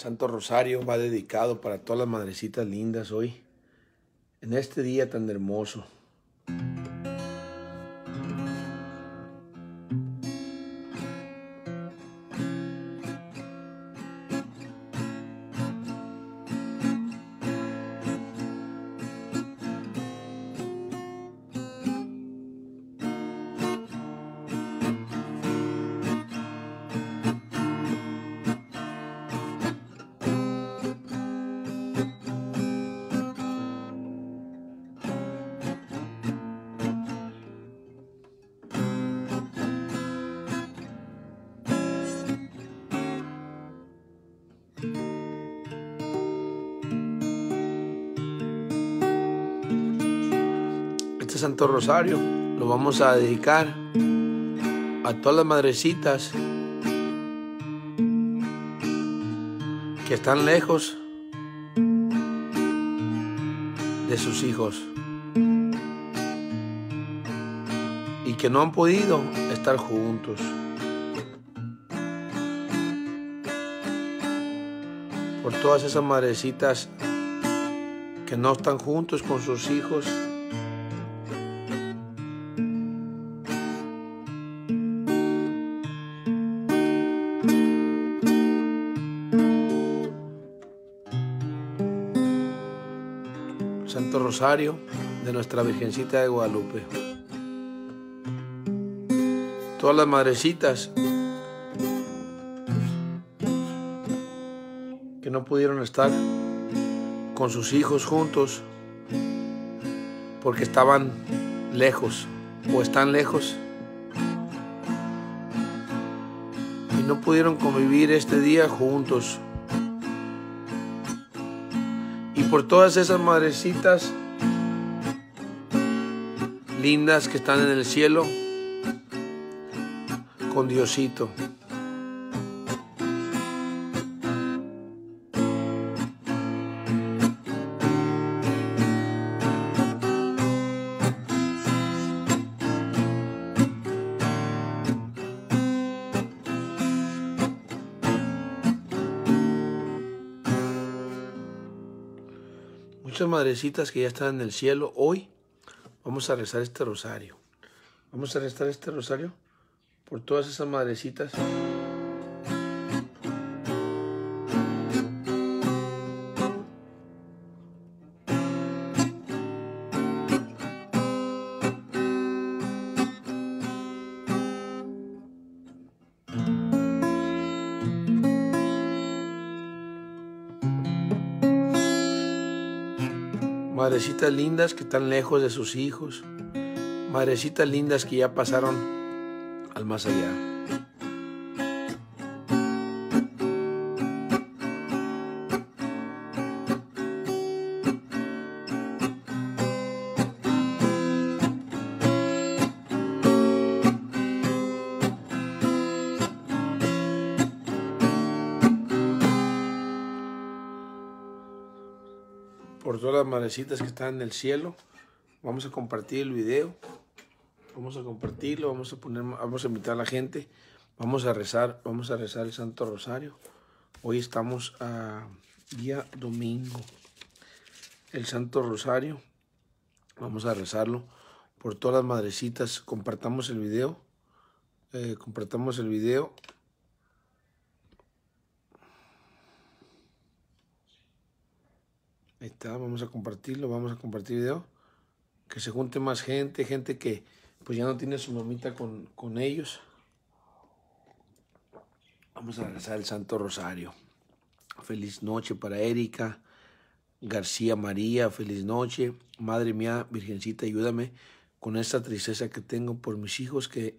Santo Rosario va dedicado para todas las madrecitas lindas hoy, en este día tan hermoso. Santo Rosario lo vamos a dedicar a todas las madrecitas que están lejos de sus hijos y que no han podido estar juntos. Por todas esas madrecitas que no están juntos con sus hijos de Nuestra Virgencita de Guadalupe. Todas las madrecitas que no pudieron estar con sus hijos juntos porque estaban lejos o están lejos y no pudieron convivir este día juntos. Y por todas esas madrecitas lindas que están en el cielo con Diosito. Muchas madrecitas que ya están en el cielo hoy Vamos a rezar este rosario. Vamos a rezar este rosario por todas esas madrecitas. madrecitas lindas que están lejos de sus hijos, madrecitas lindas que ya pasaron al más allá. que están en el cielo. Vamos a compartir el video. Vamos a compartirlo, vamos a poner, vamos a invitar a la gente. Vamos a rezar, vamos a rezar el Santo Rosario. Hoy estamos a día domingo. El Santo Rosario. Vamos a rezarlo por todas las madrecitas. Compartamos el video. Eh, compartamos el video Ahí está, vamos a compartirlo, vamos a compartir video. Que se junte más gente, gente que pues ya no tiene su mamita con, con ellos. Vamos a rezar el Santo Rosario. Feliz noche para Erika. García María, feliz noche. Madre mía, Virgencita, ayúdame con esta tristeza que tengo por mis hijos que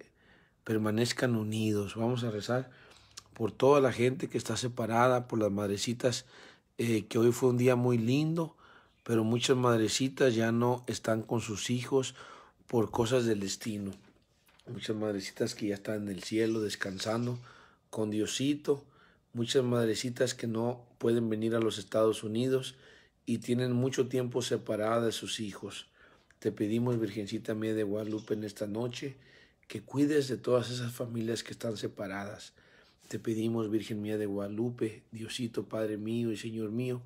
permanezcan unidos. Vamos a rezar por toda la gente que está separada, por las madrecitas eh, que hoy fue un día muy lindo, pero muchas madrecitas ya no están con sus hijos por cosas del destino. Muchas madrecitas que ya están en el cielo descansando con Diosito. Muchas madrecitas que no pueden venir a los Estados Unidos y tienen mucho tiempo separada de sus hijos. Te pedimos, Virgencita Mía de Guadalupe, en esta noche, que cuides de todas esas familias que están separadas te pedimos, Virgen mía de Guadalupe, Diosito, Padre mío y Señor mío,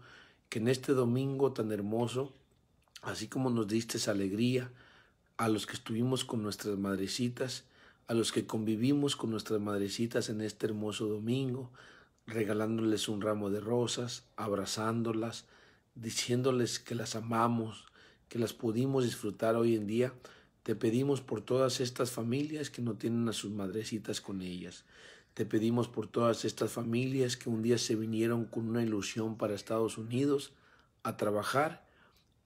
que en este domingo tan hermoso, así como nos diste alegría a los que estuvimos con nuestras madrecitas, a los que convivimos con nuestras madrecitas en este hermoso domingo, regalándoles un ramo de rosas, abrazándolas, diciéndoles que las amamos, que las pudimos disfrutar hoy en día, te pedimos por todas estas familias que no tienen a sus madrecitas con ellas. Te pedimos por todas estas familias que un día se vinieron con una ilusión para Estados Unidos a trabajar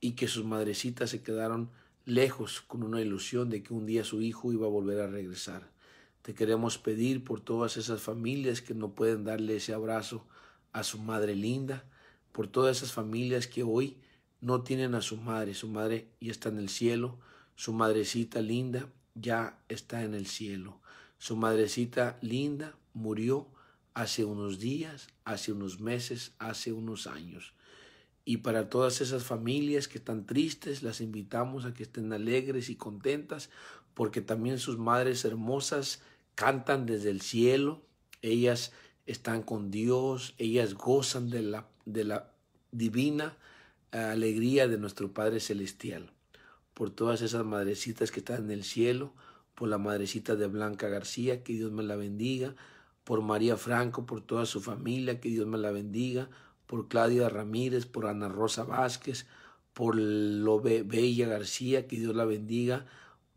y que sus madrecitas se quedaron lejos con una ilusión de que un día su hijo iba a volver a regresar. Te queremos pedir por todas esas familias que no pueden darle ese abrazo a su madre linda, por todas esas familias que hoy no tienen a su madre, su madre ya está en el cielo, su madrecita linda ya está en el cielo. Su madrecita linda murió hace unos días, hace unos meses, hace unos años. Y para todas esas familias que están tristes, las invitamos a que estén alegres y contentas, porque también sus madres hermosas cantan desde el cielo, ellas están con Dios, ellas gozan de la, divina eh, alegría de nuestro Padre Celestial. Por todas esas madrecitas que están en el cielo, por la madrecita de Blanca García, que Dios me la bendiga, por María Franco, por toda su familia, que Dios me la bendiga, por Claudia Ramírez, por Ana Rosa Vázquez, por lo Bella García, que Dios la bendiga.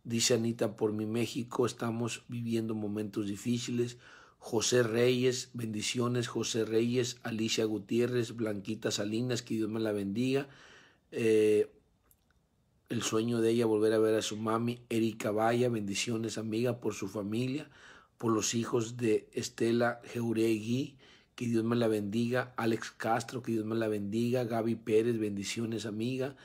Dice Anita, por mi México estamos viviendo momentos difíciles. José Reyes, bendiciones, José Reyes, Alicia Gutiérrez, Blanquita Salinas, que Dios me la bendiga. Eh, el sueño de ella volver a ver a su mami Erika Vaya, bendiciones amiga por su familia, por los hijos de Estela Jeuregui, que Dios me la bendiga, Alex Castro, que Dios me la bendiga, Gaby Pérez, bendiciones amiga,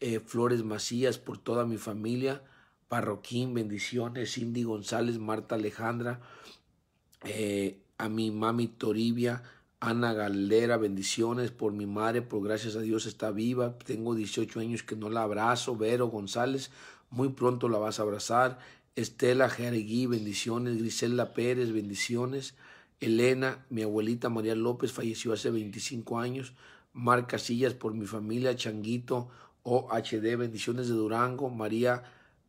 eh, Flores Macías por toda mi familia, Parroquín, bendiciones, Cindy González, Marta Alejandra, eh, a mi mami Toribia, Ana Galera, bendiciones por mi madre, por gracias a Dios está viva. Tengo 18 años que no la abrazo. Vero González, muy pronto la vas a abrazar. Estela Jeregui, bendiciones. Grisela Pérez, bendiciones. Elena, mi abuelita María López falleció hace 25 años. Mar Casillas, por mi familia. Changuito, OHD, bendiciones de Durango. María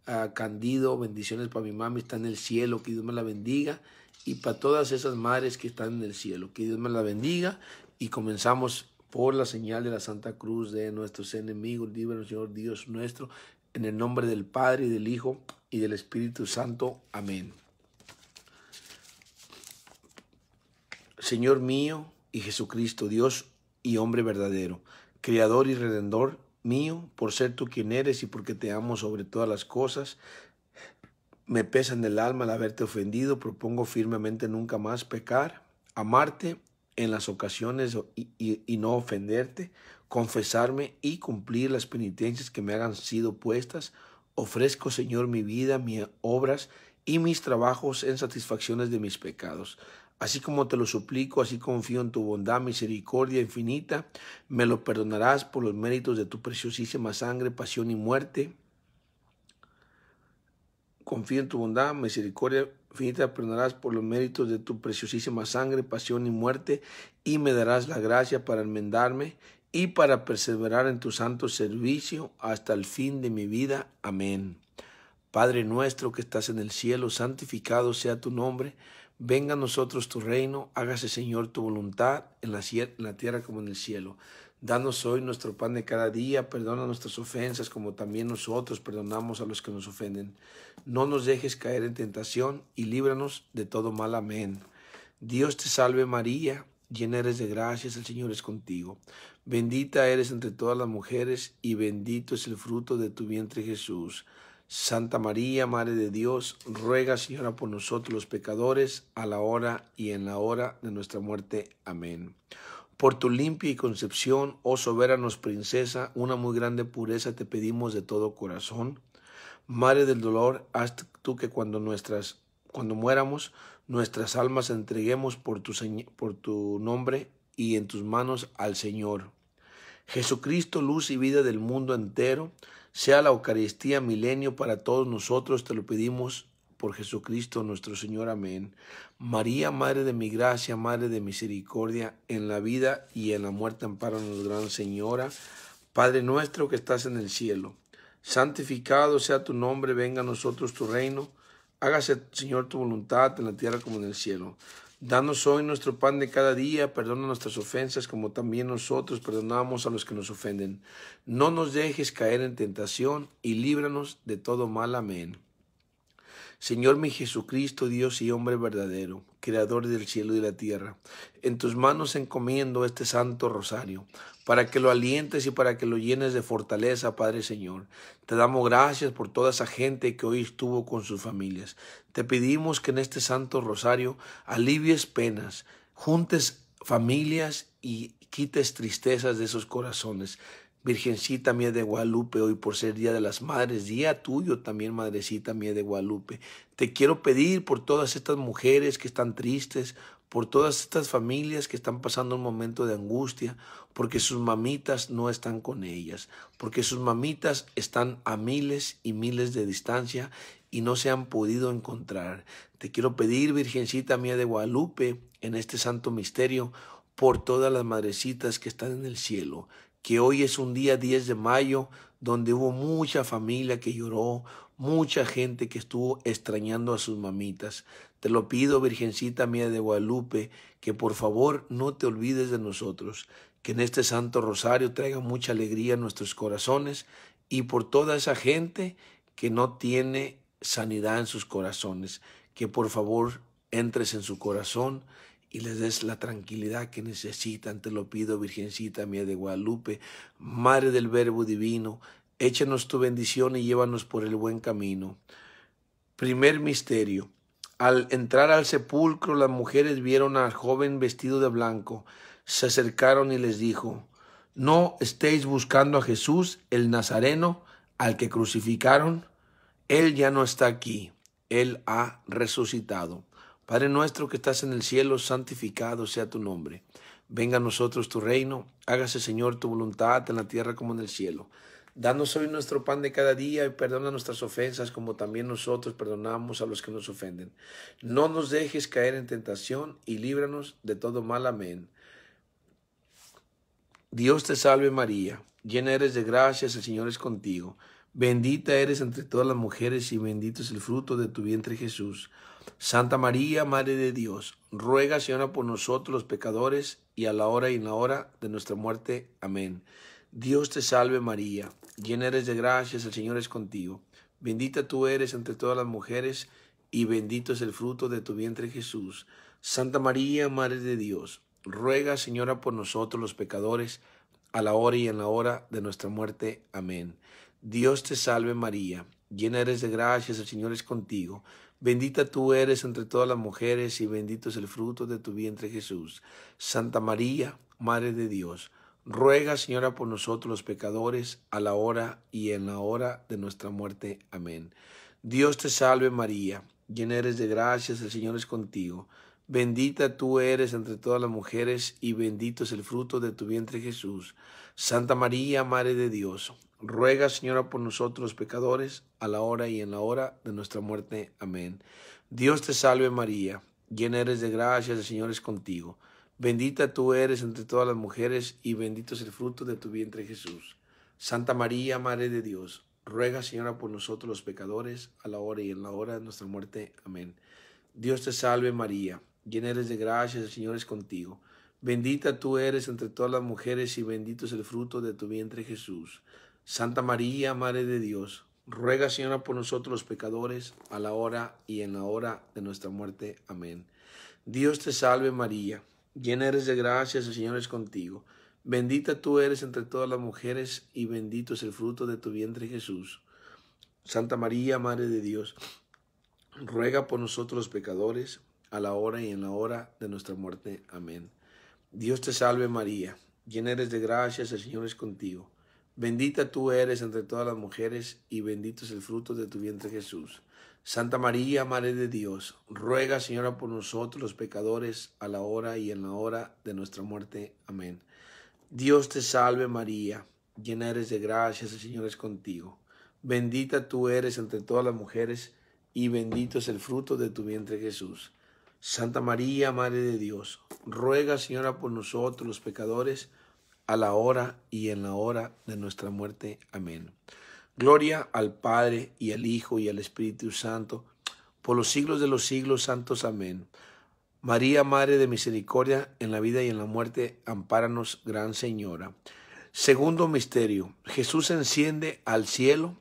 ah, Candido, bendiciones para mi mami, está en el cielo, que Dios me la bendiga y para todas esas madres que están en el cielo. Que Dios me la bendiga y comenzamos por la señal de la Santa Cruz de nuestros enemigos. Líbranos, Señor Dios nuestro, en el nombre del Padre, y del Hijo y del Espíritu Santo. Amén. Señor mío y Jesucristo, Dios y hombre verdadero, Creador y Redentor mío, por ser tú quien eres y porque te amo sobre todas las cosas, me pesa en el alma el haberte ofendido, propongo firmemente nunca más pecar, amarte en las ocasiones y, no ofenderte, confesarme y cumplir las penitencias que me hagan sido puestas. Ofrezco, Señor, mi vida, mis obras y mis trabajos en satisfacciones de mis pecados. Así como te lo suplico, así confío en tu bondad, misericordia infinita, me lo perdonarás por los méritos de tu preciosísima sangre, pasión y muerte confío en tu bondad, misericordia infinita, perdonarás por los méritos de tu preciosísima sangre, pasión y muerte, y me darás la gracia para enmendarme y para perseverar en tu santo servicio hasta el fin de mi vida. Amén. Padre nuestro que estás en el cielo, santificado sea tu nombre, venga a nosotros tu reino, hágase Señor tu voluntad en la tierra como en el cielo. Danos hoy nuestro pan de cada día, perdona nuestras ofensas como también nosotros perdonamos a los que nos ofenden. No nos dejes caer en tentación y líbranos de todo mal. Amén. Dios te salve María, llena eres de gracias, el Señor es contigo. Bendita eres entre todas las mujeres y bendito es el fruto de tu vientre Jesús. Santa María, Madre de Dios, ruega Señora por nosotros los pecadores, a la hora y en la hora de nuestra muerte. Amén. Por tu limpia y concepción, oh soberanos princesa, una muy grande pureza te pedimos de todo corazón. Madre del dolor, haz tú que cuando nuestras cuando muéramos, nuestras almas entreguemos por tu nombre y en tus manos al Señor. Jesucristo, luz y vida del mundo entero, sea la Eucaristía milenio para todos nosotros, te lo pedimos por Jesucristo nuestro Señor. Amén. María, Madre de mi gracia, Madre de misericordia, en la vida y en la muerte, amparanos, Gran Señora. Padre nuestro que estás en el cielo, santificado sea tu nombre, venga a nosotros tu reino. Hágase, Señor, tu voluntad en la tierra como en el cielo. Danos hoy nuestro pan de cada día, perdona nuestras ofensas como también nosotros perdonamos a los que nos ofenden. No nos dejes caer en tentación y líbranos de todo mal. Amén. Señor mi Jesucristo, Dios y hombre verdadero, Creador del cielo y la tierra, en tus manos encomiendo este santo rosario, para que lo alientes y para que lo llenes de fortaleza, Padre Señor. Te damos gracias por toda esa gente que hoy estuvo con sus familias. Te pedimos que en este santo rosario alivies penas, juntes familias y quites tristezas de esos corazones. Virgencita mía de Guadalupe, hoy por ser Día de las Madres, día tuyo también, Madrecita mía de Guadalupe. Te quiero pedir por todas estas mujeres que están tristes, por todas estas familias que están pasando un momento de angustia, porque sus mamitas no están con ellas, porque sus mamitas están a miles y miles de distancia y no se han podido encontrar. Te quiero pedir, Virgencita mía de Guadalupe, en este santo misterio, por todas las madrecitas que están en el cielo, que hoy es un día 10 de mayo donde hubo mucha familia que lloró, mucha gente que estuvo extrañando a sus mamitas. Te lo pido, Virgencita mía de Guadalupe, que por favor no te olvides de nosotros, que en este Santo Rosario traiga mucha alegría a nuestros corazones y por toda esa gente que no tiene sanidad en sus corazones, que por favor entres en su corazón y les des la tranquilidad que necesitan. Te lo pido, Virgencita mía de Guadalupe, Madre del Verbo Divino, échanos tu bendición y llévanos por el buen camino. Primer misterio. Al entrar al sepulcro, las mujeres vieron al joven vestido de blanco, se acercaron y les dijo, no estéis buscando a Jesús, el Nazareno, al que crucificaron. Él ya no está aquí, él ha resucitado. Padre nuestro que estás en el cielo, santificado sea tu nombre. Venga a nosotros tu reino, hágase Señor tu voluntad en la tierra como en el cielo. Danos hoy nuestro pan de cada día y perdona nuestras ofensas como también nosotros perdonamos a los que nos ofenden. No nos dejes caer en tentación y líbranos de todo mal. Amén. Dios te salve María, llena eres de gracias, el Señor es contigo. Bendita eres entre todas las mujeres y bendito es el fruto de tu vientre Jesús. Santa María, Madre de Dios, ruega, Señora, por nosotros los pecadores, y a la hora y en la hora de nuestra muerte. Amén. Dios te salve María, llena eres de gracias, el Señor es contigo. Bendita tú eres entre todas las mujeres, y bendito es el fruto de tu vientre Jesús. Santa María, Madre de Dios, ruega, Señora, por nosotros los pecadores, a la hora y en la hora de nuestra muerte. Amén. Dios te salve María, llena eres de gracias, el Señor es contigo. Bendita tú eres entre todas las mujeres y bendito es el fruto de tu vientre Jesús. Santa María, Madre de Dios, ruega Señora por nosotros los pecadores, a la hora y en la hora de nuestra muerte. Amén. Dios te salve María, llena eres de gracias, el Señor es contigo. Bendita tú eres entre todas las mujeres y bendito es el fruto de tu vientre Jesús. Santa María, Madre de Dios, ruega, Señora, por nosotros pecadores, a la hora y en la hora de nuestra muerte. Amén. Dios te salve María, llena eres de gracia, el Señor es contigo. Bendita tú eres entre todas las mujeres y bendito es el fruto de tu vientre Jesús. Santa María, Madre de Dios, ruega, Señora, por nosotros los pecadores, a la hora y en la hora de nuestra muerte. Amén. Dios te salve María, llena eres de gracia, el Señor es contigo. Bendita tú eres entre todas las mujeres y bendito es el fruto de tu vientre Jesús. Santa María, Madre de Dios, ruega, Señora, por nosotros los pecadores, a la hora y en la hora de nuestra muerte. Amén. Dios te salve María, llena eres de gracia, el Señor es contigo. Bendita tú eres entre todas las mujeres y bendito es el fruto de tu vientre Jesús. Santa María, Madre de Dios, ruega por nosotros los pecadores, a la hora y en la hora de nuestra muerte. Amén. Dios te salve María, llena eres de gracia, el Señor es contigo. Bendita tú eres entre todas las mujeres y bendito es el fruto de tu vientre Jesús. Santa María, Madre de Dios, ruega Señora por nosotros los pecadores, a la hora y en la hora de nuestra muerte. Amén. Dios te salve María, llena eres de gracia, el Señor es contigo. Bendita tú eres entre todas las mujeres y bendito es el fruto de tu vientre Jesús. Santa María, Madre de Dios, ruega Señora por nosotros los pecadores, a la hora y en la hora de nuestra muerte. Amén. Gloria al Padre y al Hijo y al Espíritu Santo, por los siglos de los siglos santos. Amén. María, Madre de Misericordia, en la vida y en la muerte, ampáranos, Gran Señora. Segundo misterio, Jesús enciende al cielo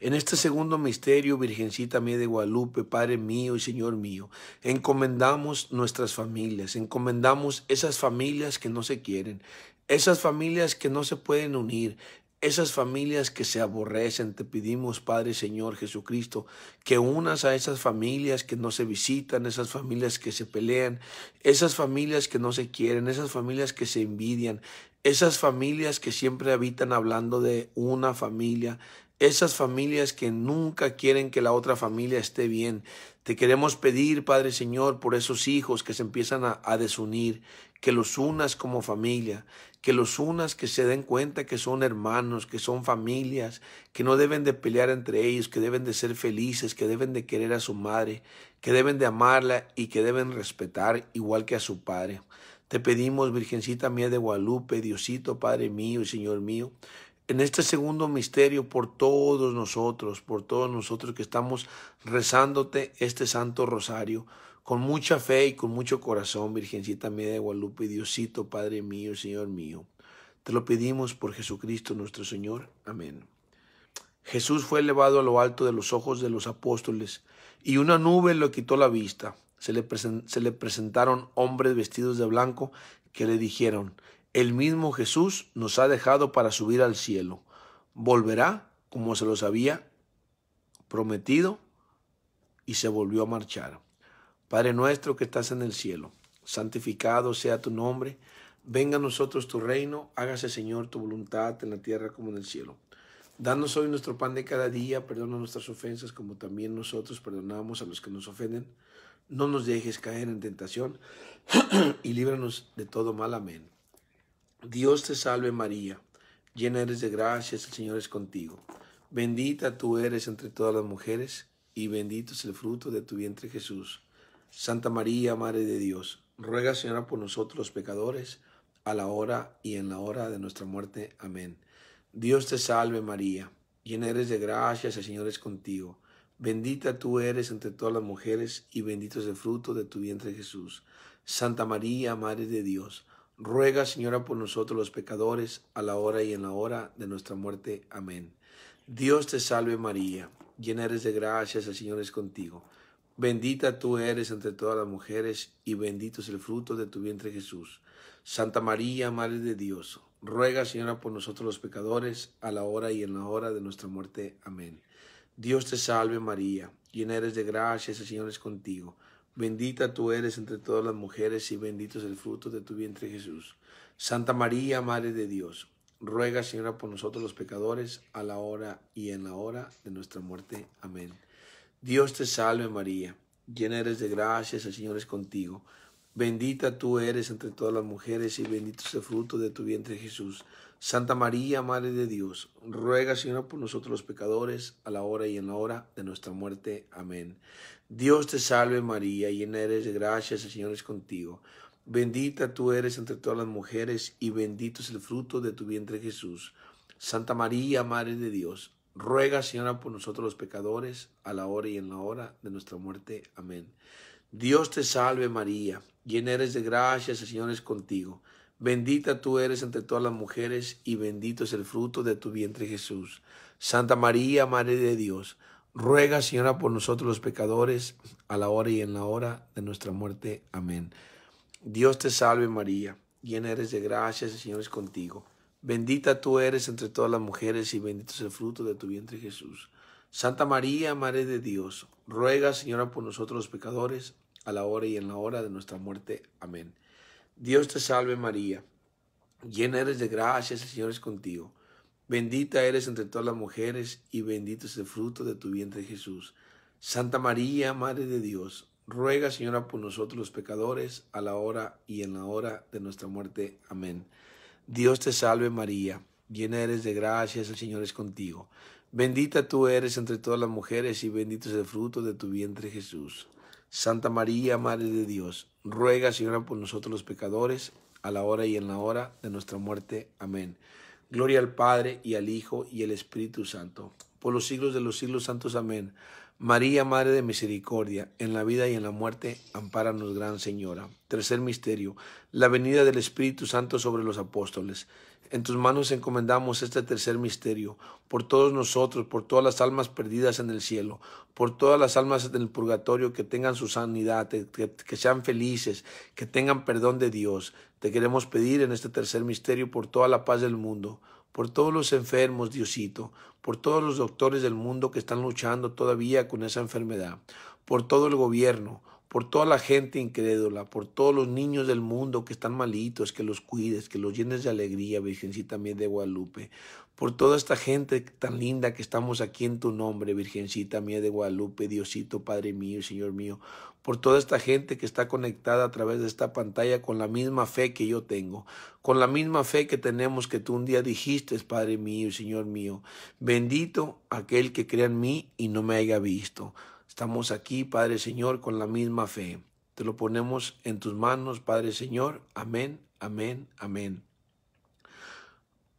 en este segundo misterio, Virgencita mía de Guadalupe, Padre mío y Señor mío, encomendamos nuestras familias, encomendamos esas familias que no se quieren, esas familias que no se pueden unir, esas familias que se aborrecen, te pedimos, Padre Señor Jesucristo, que unas a esas familias que no se visitan, esas familias que se pelean, esas familias que no se quieren, esas familias que se envidian, esas familias que siempre habitan hablando de una familia, esas familias que nunca quieren que la otra familia esté bien. Te queremos pedir, Padre Señor, por esos hijos que se empiezan a, desunir, que los unas como familia, que los unas que se den cuenta que son hermanos, que son familias, que no deben de pelear entre ellos, que deben de ser felices, que deben de querer a su madre, que deben de amarla y que deben respetar igual que a su padre. Te pedimos, Virgencita mía de Guadalupe, Diosito, Padre mío y Señor mío, en este segundo misterio por todos nosotros, por todos nosotros que estamos rezándote este santo rosario con mucha fe y con mucho corazón, Virgencita Mía de Guadalupe, Diosito, Padre mío, Señor mío. Te lo pedimos por Jesucristo nuestro Señor. Amén. Jesús fue elevado a lo alto de los ojos de los apóstoles y una nube le quitó la vista. se le presentaron hombres vestidos de blanco que le dijeron, el mismo Jesús nos ha dejado para subir al cielo. Volverá como se los había prometido y se volvió a marchar. Padre nuestro que estás en el cielo, santificado sea tu nombre, venga a nosotros tu reino, hágase Señor tu voluntad en la tierra como en el cielo. Danos hoy nuestro pan de cada día, perdona nuestras ofensas como también nosotros perdonamos a los que nos ofenden. No nos dejes caer en tentación y líbranos de todo mal. Amén. Dios te salve María, llena eres de gracias, el Señor es contigo. Bendita tú eres entre todas las mujeres, y bendito es el fruto de tu vientre Jesús. Santa María, Madre de Dios, ruega Señora por nosotros los pecadores, a la hora y en la hora de nuestra muerte. Amén. Dios te salve María, llena eres de gracias, el Señor es contigo. Bendita tú eres entre todas las mujeres, y bendito es el fruto de tu vientre Jesús. Santa María, Madre de Dios, Ruega, Señora, por nosotros los pecadores, a la hora y en la hora de nuestra muerte. Amén. Dios te salve María, llena eres de gracias, el Señor es contigo. Bendita tú eres entre todas las mujeres, y bendito es el fruto de tu vientre Jesús. Santa María, Madre de Dios, ruega, Señora, por nosotros los pecadores, a la hora y en la hora de nuestra muerte. Amén. Dios te salve María, llena eres de gracias, el Señor es contigo. Bendita tú eres entre todas las mujeres y bendito es el fruto de tu vientre Jesús. Santa María, Madre de Dios, ruega Señora por nosotros los pecadores, a la hora y en la hora de nuestra muerte. Amén. Dios te salve María, llena eres de gracias, el Señor es contigo. Bendita tú eres entre todas las mujeres y bendito es el fruto de tu vientre Jesús. Santa María, Madre de Dios, ruega, Señora, por nosotros los pecadores, a la hora y en la hora de nuestra muerte. Amén. Dios te salve María, llena eres de gracia, el Señor es contigo. Bendita tú eres entre todas las mujeres, y bendito es el fruto de tu vientre Jesús. Santa María, Madre de Dios, ruega, Señora, por nosotros los pecadores, a la hora y en la hora de nuestra muerte. Amén. Dios te salve María, llena eres de gracia, el Señor es contigo. Bendita tú eres entre todas las mujeres y bendito es el fruto de tu vientre Jesús. Santa María, Madre de Dios, ruega Señora por nosotros los pecadores, a la hora y en la hora de nuestra muerte. Amén. Dios te salve María, llena eres de gracia, el Señor es contigo. Bendita tú eres entre todas las mujeres y bendito es el fruto de tu vientre Jesús. Santa María, Madre de Dios, ruega Señora por nosotros los pecadores, a la hora y en la hora de nuestra muerte. Amén. Dios te salve María, llena eres de gracia, el Señor es contigo. Bendita eres entre todas las mujeres y bendito es el fruto de tu vientre Jesús. Santa María, Madre de Dios, ruega Señora por nosotros los pecadores, a la hora y en la hora de nuestra muerte. Amén. Dios te salve María, llena eres de gracia, el Señor es contigo. Bendita tú eres entre todas las mujeres y bendito es el fruto de tu vientre Jesús. Santa María, Madre de Dios, ruega, Señora, por nosotros los pecadores, a la hora y en la hora de nuestra muerte. Amén. Gloria al Padre y al Hijo y al Espíritu Santo, por los siglos de los siglos santos. Amén. María, Madre de Misericordia, en la vida y en la muerte, ampáranos, Gran Señora. Tercer misterio, la venida del Espíritu Santo sobre los apóstoles. En tus manos encomendamos este tercer misterio, por todos nosotros, por todas las almas perdidas en el cielo, por todas las almas en el purgatorio que tengan su sanidad, que, que, sean felices, que tengan perdón de Dios. Te queremos pedir en este tercer misterio por toda la paz del mundo, por todos los enfermos, Diosito, por todos los doctores del mundo que están luchando todavía con esa enfermedad, por todo el gobierno, por toda la gente incrédula, por todos los niños del mundo que están malitos, que los cuides, que los llenes de alegría, Virgencita mía de Guadalupe, por toda esta gente tan linda que estamos aquí en tu nombre, Virgencita mía de Guadalupe, Diosito, Padre mío, Señor mío, por toda esta gente que está conectada a través de esta pantalla con la misma fe que yo tengo, con la misma fe que tenemos que tú un día dijiste, Padre mío, Señor mío, bendito aquel que crea en mí y no me haya visto. Estamos aquí, Padre Señor, con la misma fe. Te lo ponemos en tus manos, Padre Señor. Amén, amén, amén.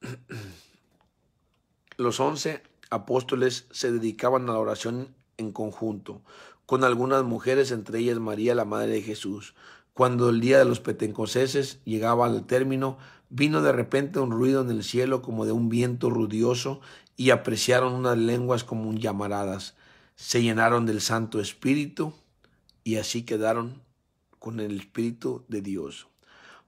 Los once apóstoles se dedicaban a la oración en conjunto, con algunas mujeres, entre ellas María, la Madre de Jesús. Cuando el día de los petencoceses llegaba al término, vino de repente un ruido en el cielo como de un viento rudioso y apreciaron unas lenguas como un llamaradas se llenaron del Santo Espíritu y así quedaron con el Espíritu de Dios.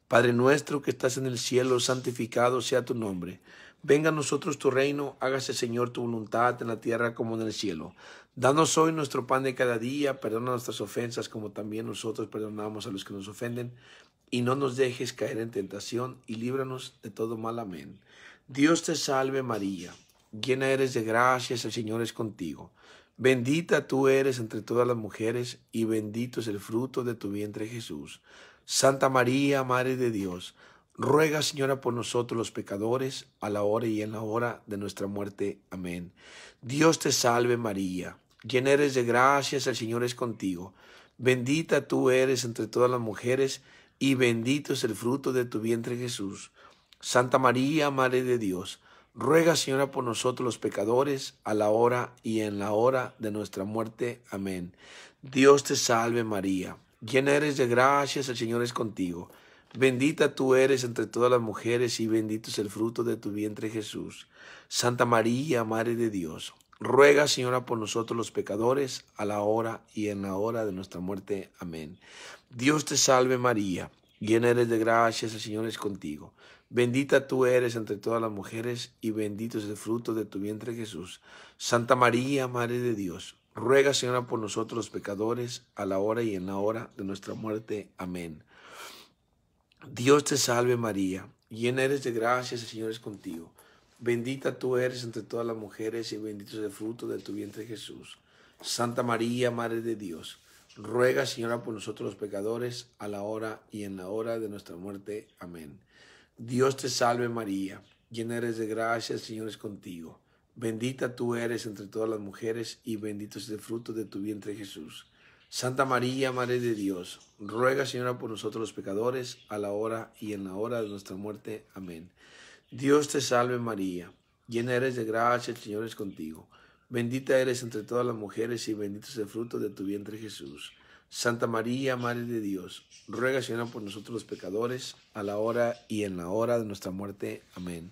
Padre nuestro que estás en el cielo, santificado sea tu nombre. Venga a nosotros tu reino, hágase Señor tu voluntad en la tierra como en el cielo. Danos hoy nuestro pan de cada día, perdona nuestras ofensas como también nosotros perdonamos a los que nos ofenden, y no nos dejes caer en tentación y líbranos de todo mal. Amén. Dios te salve María, llena eres de gracias, el Señor es contigo. Bendita tú eres entre todas las mujeres, y bendito es el fruto de tu vientre Jesús. Santa María, Madre de Dios, ruega, Señora, por nosotros los pecadores, a la hora y en la hora de nuestra muerte. Amén. Dios te salve María, llena eres de gracias, el Señor es contigo. Bendita tú eres entre todas las mujeres, y bendito es el fruto de tu vientre Jesús. Santa María, Madre de Dios, Ruega, Señora, por nosotros los pecadores, a la hora y en la hora de nuestra muerte. Amén. Dios te salve María, llena eres de gracias, el Señor es contigo. Bendita tú eres entre todas las mujeres y bendito es el fruto de tu vientre Jesús. Santa María, Madre de Dios, ruega, Señora, por nosotros los pecadores, a la hora y en la hora de nuestra muerte. Amén. Dios te salve María, llena eres de gracias, el Señor es contigo. Bendita tú eres entre todas las mujeres y bendito es el fruto de tu vientre Jesús. Santa María, Madre de Dios, ruega Señora por nosotros los pecadores, a la hora y en la hora de nuestra muerte. Amén. Dios te salve María, llena eres de gracia, el Señor es contigo. Bendita tú eres entre todas las mujeres y bendito es el fruto de tu vientre Jesús. Santa María, Madre de Dios, ruega Señora por nosotros los pecadores, a la hora y en la hora de nuestra muerte. Amén. Dios te salve María, llena eres de gracia, el Señor es contigo. Bendita tú eres entre todas las mujeres y bendito es el fruto de tu vientre Jesús. Santa María, Madre de Dios, ruega Señora por nosotros los pecadores, a la hora y en la hora de nuestra muerte. Amén. Dios te salve María, llena eres de gracia, el Señor es contigo. Bendita eres entre todas las mujeres y bendito es el fruto de tu vientre Jesús. Santa María, Madre de Dios, ruega, Señora, por nosotros los pecadores, a la hora y en la hora de nuestra muerte. Amén.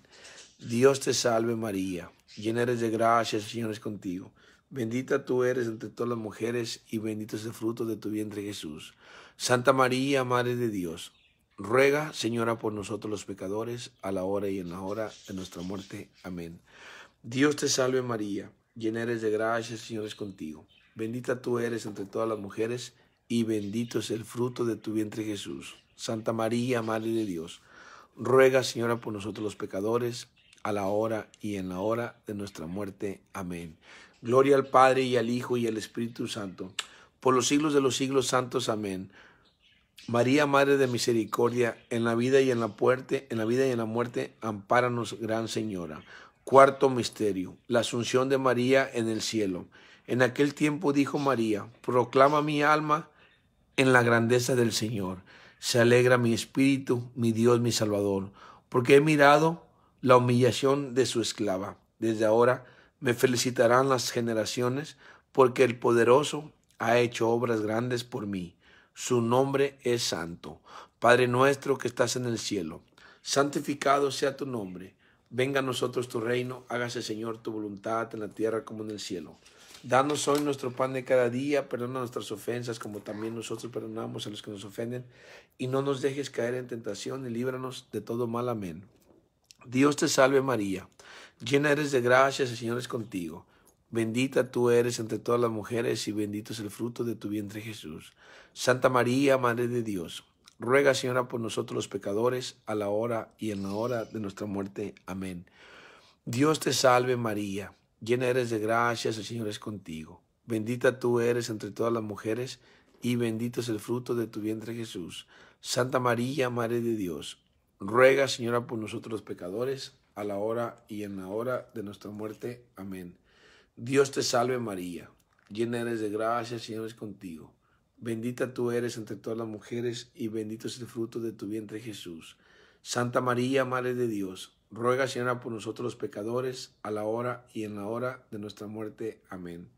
Dios te salve María, llena eres de gracia, el Señor es contigo. Bendita tú eres entre todas las mujeres y bendito es el fruto de tu vientre Jesús. Santa María, Madre de Dios, ruega, Señora, por nosotros los pecadores, a la hora y en la hora de nuestra muerte. Amén. Dios te salve María, llena eres de gracia, el Señor es contigo. Bendita tú eres entre todas las mujeres y bendito es el fruto de tu vientre Jesús. Santa María, Madre de Dios, ruega Señora por nosotros los pecadores, a la hora y en la hora de nuestra muerte. Amén. Gloria al Padre y al Hijo y al Espíritu Santo, por los siglos de los siglos santos. Amén. María, Madre de Misericordia, en la vida y en la muerte, en la vida y en la muerte, ampáranos, Gran Señora. Cuarto misterio, la asunción de María en el cielo. En aquel tiempo dijo María, proclama mi alma en la grandeza del Señor. Se alegra mi espíritu, mi Dios, mi Salvador, porque he mirado la humillación de su esclava. Desde ahora me felicitarán las generaciones, porque el poderoso ha hecho obras grandes por mí. Su nombre es santo. Padre nuestro que estás en el cielo, santificado sea tu nombre. Venga a nosotros tu reino, hágase Señor tu voluntad en la tierra como en el cielo. Danos hoy nuestro pan de cada día, perdona nuestras ofensas como también nosotros perdonamos a los que nos ofenden, y no nos dejes caer en tentación y líbranos de todo mal. Amén. Dios te salve María, llena eres de gracias, el Señor es contigo. Bendita tú eres entre todas las mujeres y bendito es el fruto de tu vientre Jesús. Santa María, Madre de Dios, ruega Señora por nosotros los pecadores, a la hora y en la hora de nuestra muerte. Amén. Dios te salve María llena eres de gracias, el Señor es contigo. Bendita tú eres entre todas las mujeres, y bendito es el fruto de tu vientre Jesús. Santa María, Madre de Dios, ruega, Señora, por nosotros pecadores, a la hora y en la hora de nuestra muerte. Amén. Dios te salve María, llena eres de gracia, el Señor es contigo. Bendita tú eres entre todas las mujeres, y bendito es el fruto de tu vientre Jesús. Santa María, Madre de Dios, ruega Señora por nosotros los pecadores, a la hora y en la hora de nuestra muerte. Amén.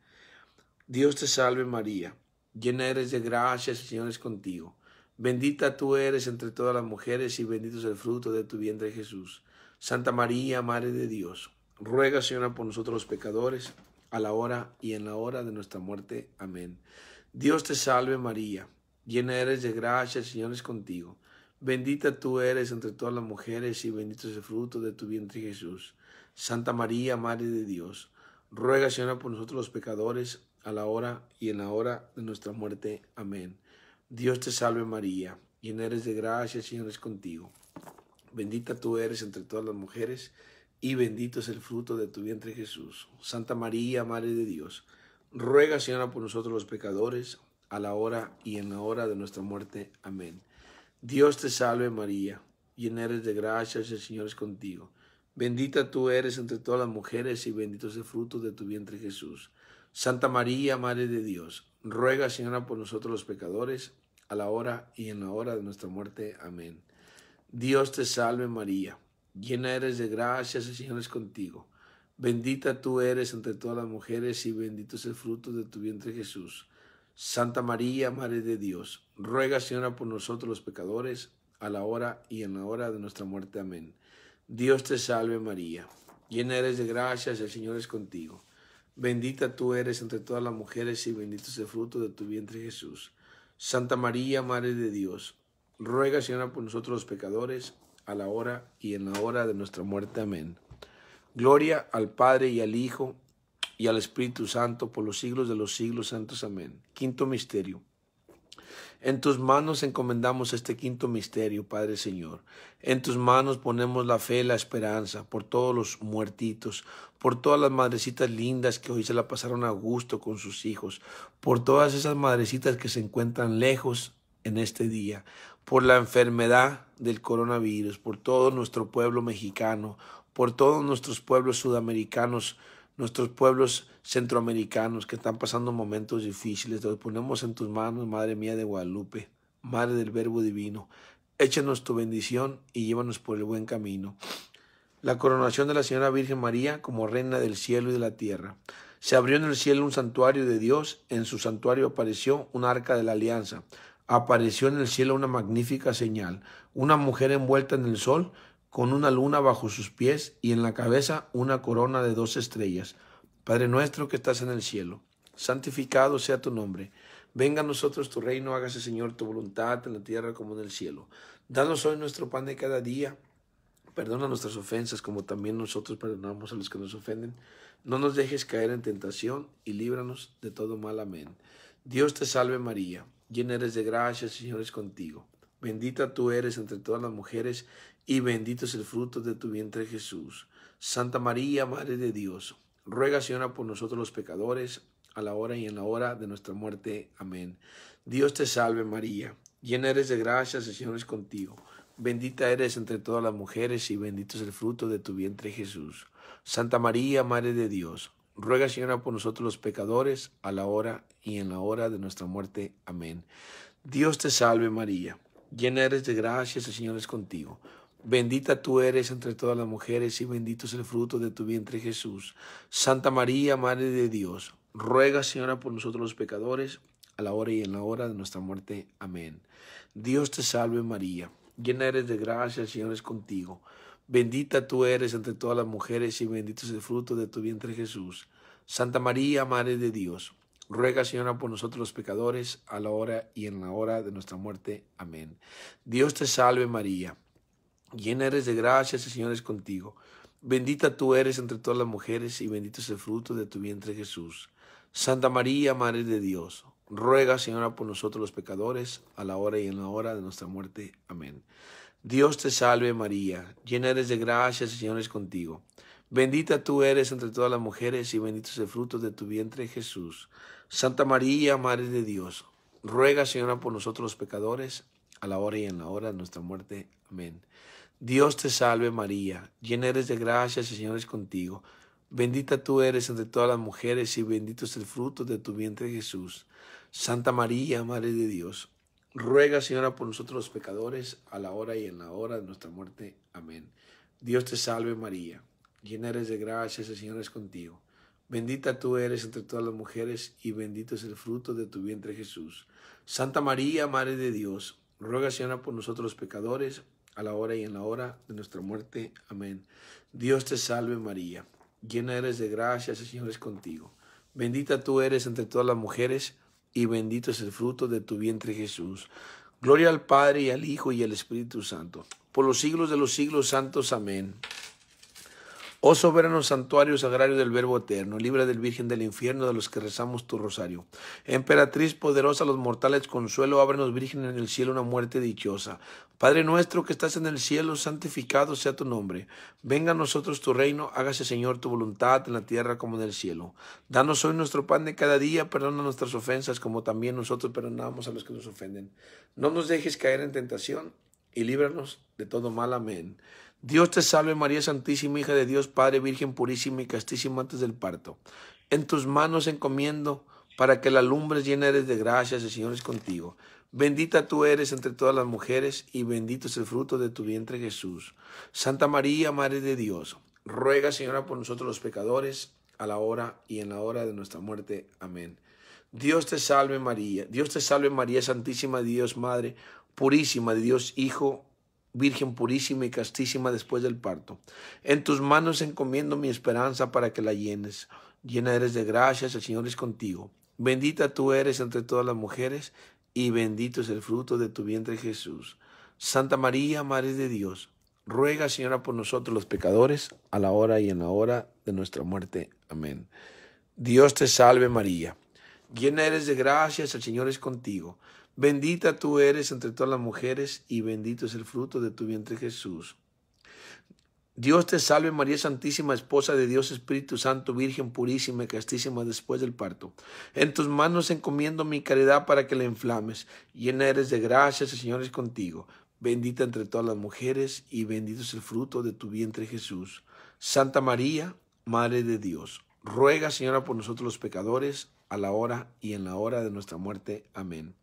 Dios te salve María, llena eres de gracia, el Señor es contigo. Bendita tú eres entre todas las mujeres y bendito es el fruto de tu vientre Jesús. Santa María, Madre de Dios, ruega Señora por nosotros los pecadores, a la hora y en la hora de nuestra muerte. Amén. Dios te salve María, llena eres de gracia, el Señor es contigo. Bendita tú eres entre todas las mujeres y bendito es el fruto de tu vientre Jesús. Santa María, Madre de Dios, ruega Señora por nosotros los pecadores, a la hora y en la hora de nuestra muerte. Amén. Dios te salve María, llena eres de gracia, Señor es contigo. Bendita tú eres entre todas las mujeres y bendito es el fruto de tu vientre Jesús. Santa María, Madre de Dios, ruega Señora por nosotros los pecadores, a la hora y en la hora de nuestra muerte. Amén. Dios te salve María, llena eres de gracia, el Señor es contigo. Bendita tú eres entre todas las mujeres y bendito es el fruto de tu vientre Jesús. Santa María, Madre de Dios, ruega Señora por nosotros los pecadores, a la hora y en la hora de nuestra muerte. Amén. Dios te salve María, llena eres de gracia, el Señor es contigo. Bendita tú eres entre todas las mujeres y bendito es el fruto de tu vientre Jesús. Santa María, Madre de Dios, ruega, Señora, por nosotros los pecadores, a la hora y en la hora de nuestra muerte. Amén. Dios te salve María, llena eres de gracias, el Señor es contigo. Bendita tú eres entre todas las mujeres y bendito es el fruto de tu vientre Jesús. Santa María, Madre de Dios, ruega, Señora, por nosotros los pecadores, a la hora y en la hora de nuestra muerte. Amén. Gloria al Padre y al Hijo y al Espíritu Santo por los siglos de los siglos santos. Amén. Quinto misterio. En tus manos encomendamos este quinto misterio, Padre Señor. En tus manos ponemos la fe, y la esperanza, por todos los muertitos, por todas las madrecitas lindas que hoy se la pasaron a gusto con sus hijos, por todas esas madrecitas que se encuentran lejos en este día, por la enfermedad del coronavirus, por todo nuestro pueblo mexicano, por todos nuestros pueblos sudamericanos, nuestros pueblos centroamericanos que están pasando momentos difíciles. Los ponemos en tus manos, Madre mía de Guadalupe, Madre del Verbo Divino. Échanos tu bendición y llévanos por el buen camino. La coronación de la Señora Virgen María como Reina del cielo y de la tierra. Se abrió en el cielo un santuario de Dios, en su santuario apareció un arca de la alianza. Apareció en el cielo una magnífica señal, una mujer envuelta en el sol con una luna bajo sus pies y en la cabeza una corona de dos estrellas. Padre nuestro que estás en el cielo, santificado sea tu nombre. Venga a nosotros tu reino, hágase Señor tu voluntad en la tierra como en el cielo. Danos hoy nuestro pan de cada día. Perdona nuestras ofensas como también nosotros perdonamos a los que nos ofenden. No nos dejes caer en tentación y líbranos de todo mal. Amén. Dios te salve María, llena eres de gracia, Señor es contigo. Bendita tú eres entre todas las mujeres y bendito es el fruto de tu vientre Jesús. Santa María, Madre de Dios, ruega, Señora, por nosotros los pecadores, a la hora y en la hora de nuestra muerte. Amén. Dios te salve María, llena eres de gracia, el Señor es contigo. Bendita eres entre todas las mujeres y bendito es el fruto de tu vientre Jesús. Santa María, Madre de Dios, ruega Señora por nosotros los pecadores, a la hora y en la hora de nuestra muerte. Amén. Dios te salve María, llena eres de gracia, el Señor es contigo. Bendita tú eres entre todas las mujeres y bendito es el fruto de tu vientre Jesús. Santa María, Madre de Dios, ruega Señora por nosotros los pecadores, a la hora y en la hora de nuestra muerte. Amén. Dios te salve María, llena eres de gracia, el Señor es contigo. Bendita tú eres entre todas las mujeres y bendito es el fruto de tu vientre Jesús. Santa María, Madre de Dios, ruega Señora por nosotros los pecadores, a la hora y en la hora de nuestra muerte. Amén. Dios te salve María Llena eres de gracia, el Señor es contigo. Bendita tú eres entre todas las mujeres y bendito es el fruto de tu vientre Jesús. Santa María, Madre de Dios, ruega, Señora, por nosotros los pecadores, a la hora y en la hora de nuestra muerte. Amén. Dios te salve María, llena eres de gracia, el Señor es contigo. Bendita tú eres entre todas las mujeres y bendito es el fruto de tu vientre Jesús. Santa María, Madre de Dios, ruega, Señora, por nosotros los pecadores, a la hora y en la hora de nuestra muerte. Amén. Dios te salve María, llena eres de gracia, el Señor es contigo. Bendita tú eres entre todas las mujeres y bendito es el fruto de tu vientre Jesús. Santa María, Madre de Dios, ruega Señora por nosotros los pecadores, a la hora y en la hora de nuestra muerte. Amén. Dios te salve María, llena eres de gracia, el Señor es contigo. Bendita tú eres entre todas las mujeres y bendito es el fruto de tu vientre Jesús. Santa María, Madre de Dios, ruega Señora por nosotros los pecadores, a la hora y en la hora de nuestra muerte. Amén. Dios te salve María, llena eres de gracia, el Señor es contigo. Bendita tú eres entre todas las mujeres, y bendito es el fruto de tu vientre Jesús. Gloria al Padre y al Hijo y al Espíritu Santo, por los siglos de los siglos santos. Amén. Oh soberano santuario sagrario del Verbo Eterno, libra del Virgen del infierno de los que rezamos tu rosario. Emperatriz poderosa, los mortales consuelo, ábrenos Virgen en el cielo una muerte dichosa. Padre nuestro que estás en el cielo, santificado sea tu nombre. Venga a nosotros tu reino, hágase Señor tu voluntad en la tierra como en el cielo. Danos hoy nuestro pan de cada día, perdona nuestras ofensas como también nosotros perdonamos a los que nos ofenden. No nos dejes caer en tentación y líbranos de todo mal. Amén. Dios te salve María Santísima, hija de Dios, Padre, Virgen purísima y castísima antes del parto. En tus manos encomiendo para que la lumbre llena eres de gracias, el Señor es contigo. Bendita tú eres entre todas las mujeres y bendito es el fruto de tu vientre Jesús. Santa María, Madre de Dios, ruega Señora por nosotros los pecadores, a la hora y en la hora de nuestra muerte. Amén. Dios te salve María, Dios te salve María Santísima de Dios Madre, purísima de Dios Hijo Virgen purísima y castísima después del parto. En tus manos encomiendo mi esperanza para que la llenes. Llena eres de gracias, el Señor es contigo. Bendita tú eres entre todas las mujeres, y bendito es el fruto de tu vientre Jesús. Santa María, Madre de Dios, ruega, Señora, por nosotros los pecadores, a la hora y en la hora de nuestra muerte. Amén. Dios te salve María, llena eres de gracias, el Señor es contigo. Bendita tú eres entre todas las mujeres y bendito es el fruto de tu vientre Jesús. Dios te salve María Santísima, esposa de Dios Espíritu Santo, Virgen purísima y castísima después del parto. En tus manos encomiendo mi caridad para que la inflames. Llena eres de gracias, el Señor es contigo. Bendita entre todas las mujeres y bendito es el fruto de tu vientre Jesús. Santa María, Madre de Dios, ruega Señora por nosotros los pecadores, a la hora y en la hora de nuestra muerte. Amén.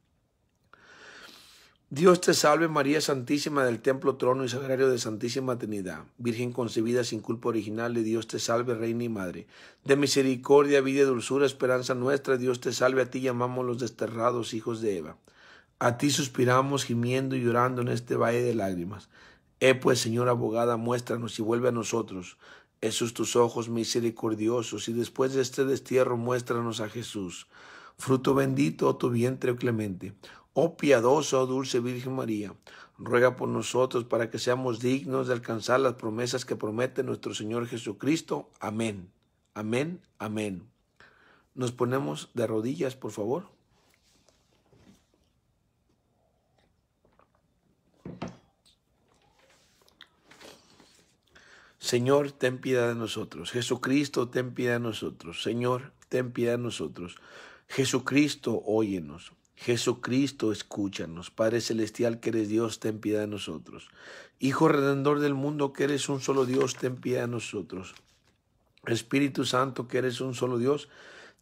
Dios te salve María Santísima del Templo, Trono y Sagrario de Santísima Trinidad, Virgen concebida sin culpa original de Dios te salve Reina y Madre, de misericordia, vida, y dulzura, esperanza nuestra, Dios te salve, a ti llamamos los desterrados hijos de Eva. A ti suspiramos gimiendo y llorando en este valle de lágrimas. Eh pues, Señora abogada, muéstranos y vuelve a nosotros esos tus ojos misericordiosos, y después de este destierro muéstranos a Jesús. Fruto bendito, oh tu vientre, oh clemente, Oh piadosa, oh dulce Virgen María, ruega por nosotros para que seamos dignos de alcanzar las promesas que promete nuestro Señor Jesucristo. Amén. Amén, amén. Nos ponemos de rodillas, por favor. Señor, ten piedad de nosotros. Jesucristo, ten piedad de nosotros. Señor, ten piedad de nosotros. Jesucristo, óyenos. Jesucristo, escúchanos. Padre Celestial, que eres Dios, ten piedad de nosotros. Hijo Redentor del mundo, que eres un solo Dios, ten piedad de nosotros. Espíritu Santo, que eres un solo Dios,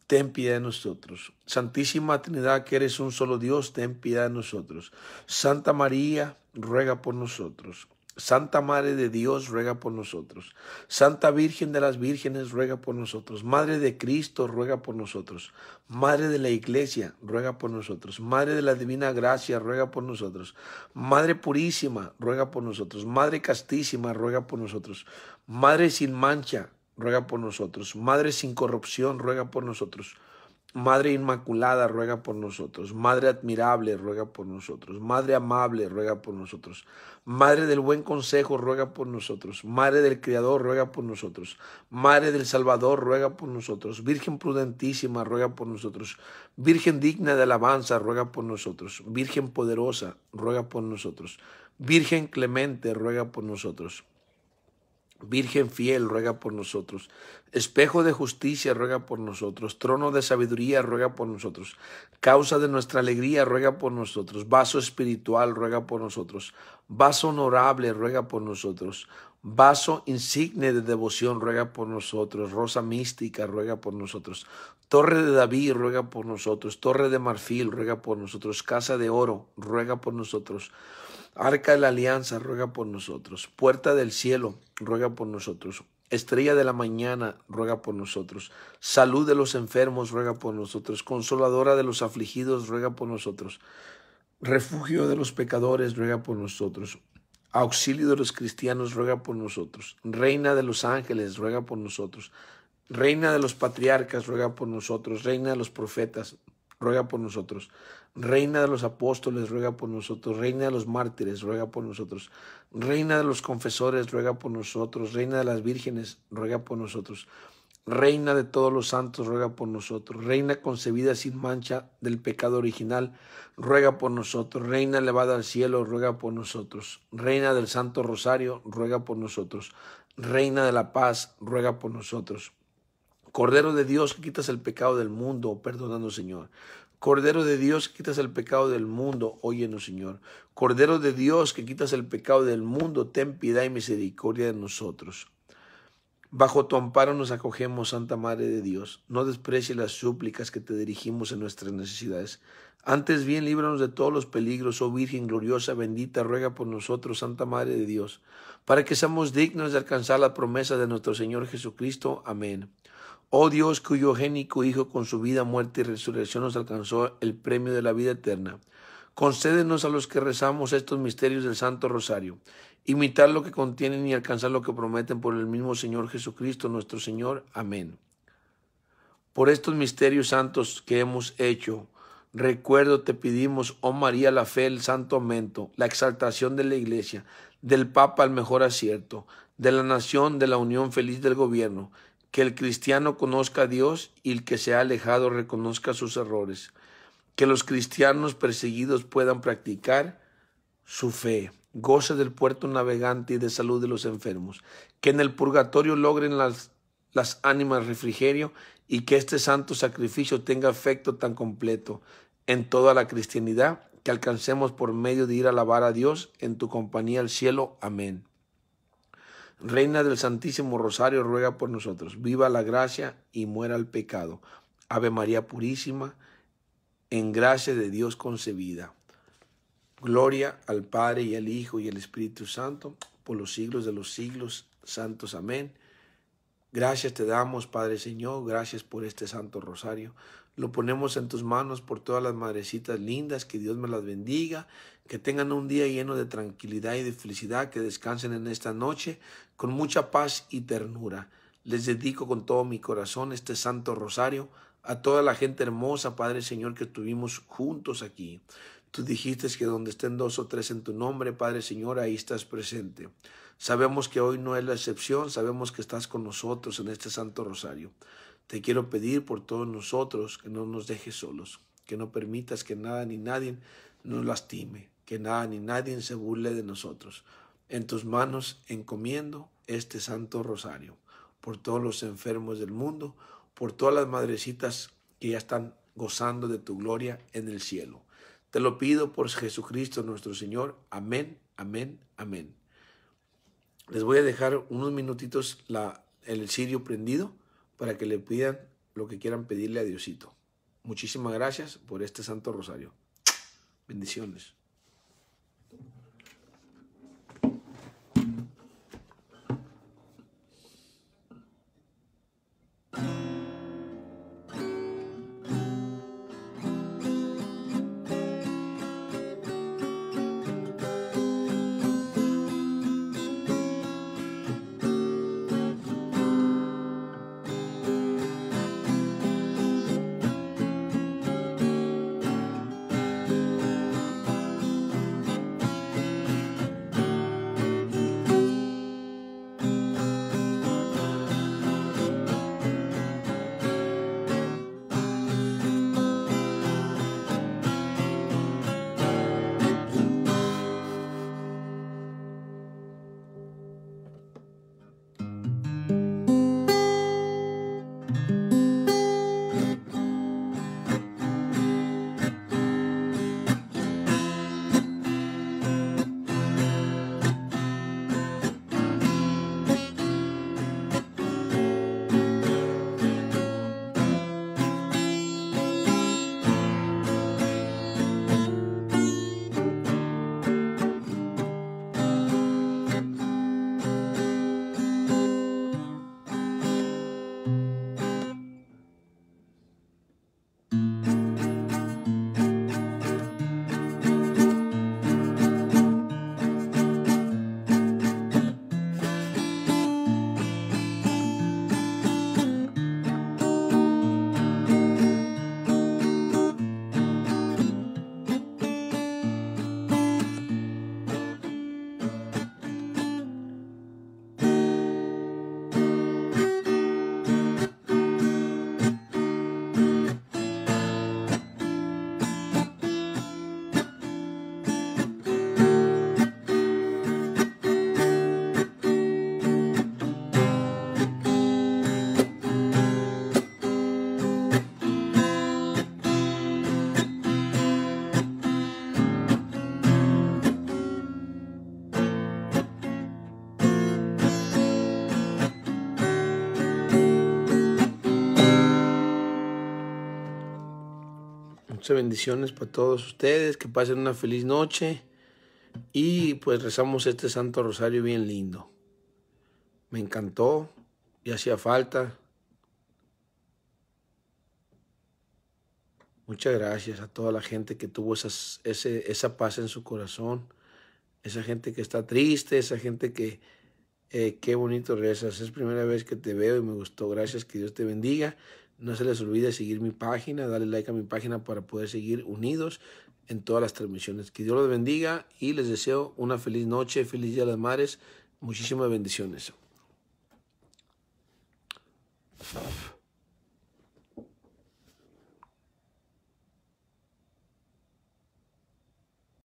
ten piedad de nosotros. Santísima Trinidad, que eres un solo Dios, ten piedad de nosotros. Santa María, ruega por nosotros. Santa Madre de Dios, ruega por nosotros. Santa Virgen de las Vírgenes, ruega por nosotros. Madre de Cristo, ruega por nosotros. Madre de la Iglesia, ruega por nosotros. Madre de la Divina Gracia, ruega por nosotros. Madre Purísima, ruega por nosotros. Madre Castísima, ruega por nosotros. Madre sin mancha, ruega por nosotros. Madre sin corrupción, ruega por nosotros. Madre Inmaculada, ruega por nosotros. Madre admirable, ruega por nosotros. Madre amable, ruega por nosotros. Madre del buen consejo, ruega por nosotros. Madre del Creador, ruega por nosotros. Madre del Salvador, ruega por nosotros. Virgen prudentísima, ruega por nosotros. Virgen digna de alabanza, ruega por nosotros. Virgen poderosa, ruega por nosotros. Virgen clemente, ruega por nosotros. Virgen fiel, ruega por nosotros. Espejo de justicia, ruega por nosotros. Trono de sabiduría, ruega por nosotros. Causa de nuestra alegría, ruega por nosotros. Vaso espiritual, ruega por nosotros. Vaso honorable, ruega por nosotros. Vaso insigne de devoción, ruega por nosotros. Rosa mística, ruega por nosotros. Torre de David, ruega por nosotros. Torre de marfil, ruega por nosotros. Casa de oro, ruega por nosotros. Arca de la Alianza, ruega por nosotros. Puerta del cielo, ruega por nosotros. Estrella de la mañana, ruega por nosotros. Salud de los enfermos, ruega por nosotros. Consoladora de los afligidos, ruega por nosotros. Refugio de los pecadores, ruega por nosotros. Auxilio de los cristianos, ruega por nosotros. Reina de los ángeles, ruega por nosotros. Reina de los patriarcas, ruega por nosotros. Reina de los profetas, ruega por nosotros. Reina de los apóstoles, ruega por nosotros. Reina de los mártires, ruega por nosotros. Reina de los confesores, ruega por nosotros. Reina de las vírgenes, ruega por nosotros. Reina de todos los santos, ruega por nosotros. Reina concebida sin mancha del pecado original, ruega por nosotros. Reina elevada al cielo, ruega por nosotros. Reina del Santo Rosario, ruega por nosotros. Reina de la paz, ruega por nosotros. Cordero de Dios, quitas el pecado del mundo, perdónanos, Señor. Cordero de Dios que quitas el pecado del mundo, óyenos Señor. Cordero de Dios que quitas el pecado del mundo, ten piedad y misericordia de nosotros. Bajo tu amparo nos acogemos, Santa Madre de Dios. No desprecies las súplicas que te dirigimos en nuestras necesidades. Antes bien, líbranos de todos los peligros, oh Virgen gloriosa, bendita, ruega por nosotros, Santa Madre de Dios, para que seamos dignos de alcanzar la promesa de nuestro Señor Jesucristo. Amén. Oh Dios, cuyo génico Hijo con su vida, muerte y resurrección nos alcanzó el premio de la vida eterna, concédenos a los que rezamos estos misterios del Santo Rosario, imitar lo que contienen y alcanzar lo que prometen por el mismo Señor Jesucristo nuestro Señor. Amén. Por estos misterios santos que hemos hecho, recuerdo te pedimos, oh María, la fe, el santo aumento, la exaltación de la Iglesia, del Papa al mejor acierto, de la nación, de la unión feliz del gobierno, que el cristiano conozca a Dios y el que se ha alejado reconozca sus errores, que los cristianos perseguidos puedan practicar su fe, goce del puerto navegante y de salud de los enfermos, que en el purgatorio logren las, ánimas refrigerio y que este santo sacrificio tenga efecto tan completo en toda la cristianidad que alcancemos por medio de ir a alabar a Dios en tu compañía al cielo. Amén. Reina del Santísimo Rosario, ruega por nosotros. Viva la gracia y muera el pecado. Ave María Purísima, en gracia de Dios concebida. Gloria al Padre y al Hijo y al Espíritu Santo, por los siglos de los siglos. Santos, amén. Gracias te damos, Padre Señor, gracias por este Santo Rosario. Lo ponemos en tus manos por todas las madrecitas lindas, que Dios me las bendiga, que tengan un día lleno de tranquilidad y de felicidad, que descansen en esta noche con mucha paz y ternura. Les dedico con todo mi corazón este Santo Rosario a toda la gente hermosa, Padre Señor, que estuvimos juntos aquí. Tú dijiste que donde estén dos o tres en tu nombre, Padre Señor, ahí estás presente. Sabemos que hoy no es la excepción, sabemos que estás con nosotros en este Santo Rosario. Te quiero pedir por todos nosotros que no nos dejes solos, que no permitas que nada ni nadie nos lastime, que nada ni nadie se burle de nosotros. En tus manos encomiendo este santo rosario, por todos los enfermos del mundo, por todas las madrecitas que ya están gozando de tu gloria en el cielo. Te lo pido por Jesucristo nuestro Señor. Amén, amén, amén. Les voy a dejar unos minutitos la, el cirio prendido para que le pidan lo que quieran pedirle a Diosito. Muchísimas gracias por este Santo Rosario. Bendiciones. bendiciones para todos ustedes, que pasen una feliz noche y pues rezamos este Santo Rosario bien lindo. Me encantó y hacía falta. Muchas gracias a toda la gente que tuvo esas, esa paz en su corazón, esa gente que está triste, esa gente que, eh, qué bonito rezas. Es primera vez que te veo y me gustó. Gracias, que Dios te bendiga. No se les olvide seguir mi página, darle like a mi página para poder seguir unidos en todas las transmisiones. Que Dios los bendiga y les deseo una feliz noche, feliz Día de las Mares, muchísimas bendiciones.